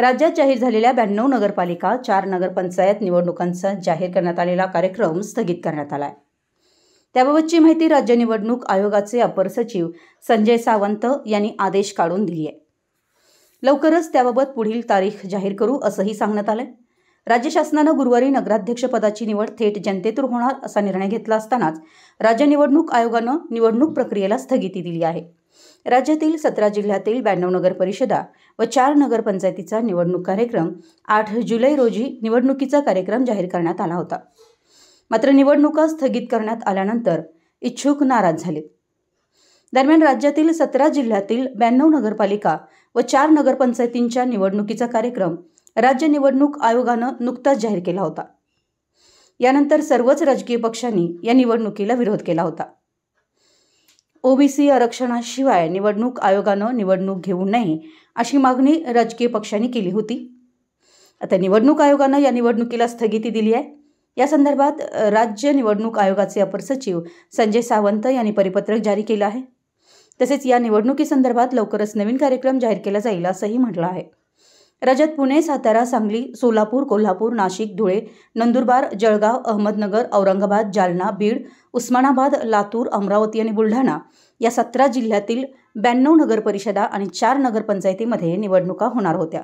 राज्यात जाहीर झालेल्या ब्याण्णव नगरपालिका चार नगरपंचायत निवडणुकांचा जाहीर करण्यात आलेला कार्यक्रम स्थगित करण्यात आला आहे त्याबाबतची माहिती राज्य निवडणूक आयोगाचे अपर सचिव संजय सावंत यांनी आदेश काढून दिली आहे लवकरच त्याबाबत पुढील तारीख जाहीर करू असंही सांगण्यात आलं राज्य शासनानं गुरुवारी नगराध्यक्षपदाची निवड थेट जनतेतून होणार असा निर्णय घेतला असतानाच राज्य निवडणूक आयोगानं निवडणूक प्रक्रियेला स्थगिती दिली आहे राज्यातील सतरा जिल्ह्यातील ब्याण्णव नगर परिषदा व चार नगरपंचायतीचा निवडणूक कार्यक्रम आठ जुलै रोजी निवडणुकीचा कार्यक्रम जाहीर करण्यात आला होता मात्र निवडणुका स्थगित करण्यात आल्यानंतर इच्छुक नाराज झाले दरम्यान राज्यातील सतरा जिल्ह्यातील ब्याण्णव नगरपालिका व चार नगरपंचायतींच्या निवडणुकीचा कार्यक्रम राज्य निवडणूक आयोगानं नुकताच जाहीर केला होता यानंतर सर्वच राजकीय पक्षांनी या निवडणुकीला विरोध केला होता ओबीसी आरक्षणाशिवाय निवडणूक आयोगानं निवडणूक घेऊ नये अशी मागणी राजकीय पक्षांनी केली होती आता निवडणूक आयोगानं या निवडणुकीला स्थगिती दिली आहे या संदर्भात राज्य निवडणूक आयोगाचे अपर सचिव संजय सावंत यांनी परिपत्रक जारी केलं आहे तसेच या निवडणुकीसंदर्भात लवकरच नवीन कार्यक्रम जाहीर केला जाईल असंही म्हटलं आहे रजत पुणे सातारा सांगली सोलापूर कोल्हापूर नाशिक धुळे नंदुरबार जळगाव अहमदनगर औरंगाबाद जालना बीड उस्मानाबाद लातूर अमरावती आणि बुलढाणा या सतरा जिल्ह्यातील ब्याण्णव नगरपरिषदा आणि चार नगरपंचायतीमध्ये निवडणुका होणार होत्या